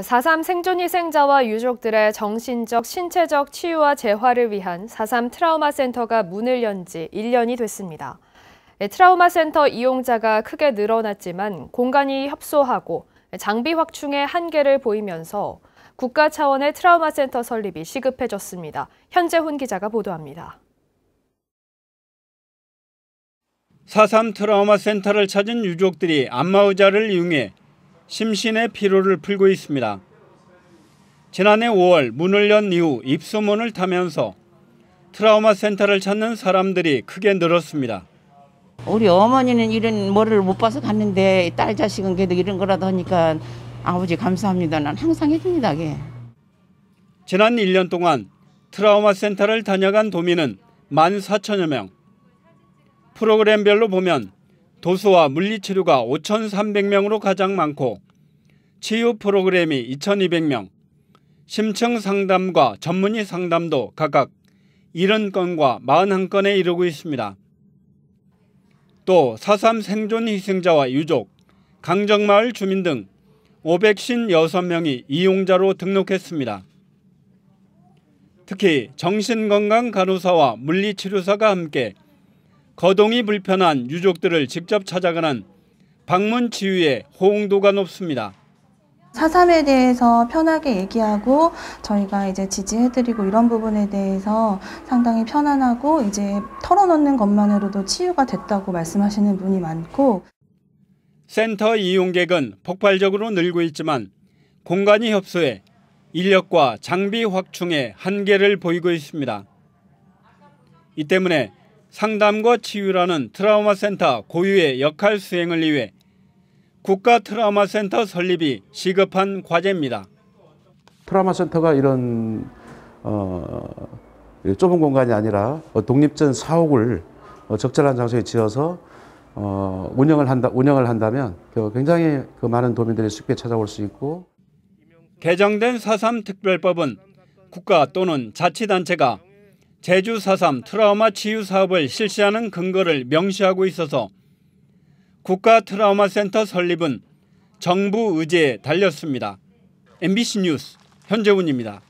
4.3 생존 희생자와 유족들의 정신적, 신체적 치유와 재활을 위한 4.3 트라우마 센터가 문을 연 지 1년이 됐습니다. 예, 트라우마 센터 이용자가 크게 늘어났지만 공간이 협소하고 장비 확충의 한계를 보이면서 국가 차원의 트라우마 센터 설립이 시급해졌습니다. 현재훈 기자가 보도합니다. 4.3 트라우마 센터를 찾은 유족들이 안마의자를 이용해 심신의 피로를 풀고 있습니다. 지난해 5월 문을 연 이후 입소문을 타면서 트라우마 센터를 찾는 사람들이 크게 늘었습니다. 우리 어머니는 이런 뭐를 못 봐서 갔는데 딸 자식은 그래도 이런 거라도 하니까 아버지 감사합니다. 난 항상 해줍니다. 게. 지난 1년 동안 트라우마 센터를 다녀간 도민은 1만 4천여 명. 프로그램별로 보면 도수와 물리치료가 5,300명으로 가장 많고 치유 프로그램이 2,200명, 심층 상담과 전문의 상담도 각각 70건과 41건에 이르고 있습니다. 또 사삼 생존 희생자와 유족, 강정마을 주민 등 556명이 이용자로 등록했습니다. 특히 정신건강 간호사와 물리치료사가 함께 거동이 불편한 유족들을 직접 찾아가는 방문 치유에 호응도가 높습니다. 사삼에 대해서 편하게 얘기하고 저희가 이제 지지해드리고 이런 부분에 대해서 상당히 편안하고 이제 털어놓는 것만으로도 치유가 됐다고 말씀하시는 분이 많고 센터 이용객은 폭발적으로 늘고 있지만 공간이 협소해 인력과 장비 확충에 한계를 보이고 있습니다. 이 때문에 상담과 치유라는 트라우마 센터 고유의 역할 수행을 위해 국가 트라우마 센터 설립이 시급한 과제입니다. 트라우마 센터가 이런 어, 좁은 공간이 아니라 어, 독립전 사옥을 어, 적절한 장소에 지어서 어, 운영을 한다 운영을 한다면 그 굉장히 그 많은 도민들이 쉽게 찾아올 수 있고 개정된 4.3 특별법은 국가 또는 자치단체가 제주 4.3 트라우마 치유 사업을 실시하는 근거를 명시하고 있어서 국가 트라우마 센터 설립은 정부 의지에 달렸습니다. MBC 뉴스 현재훈입니다.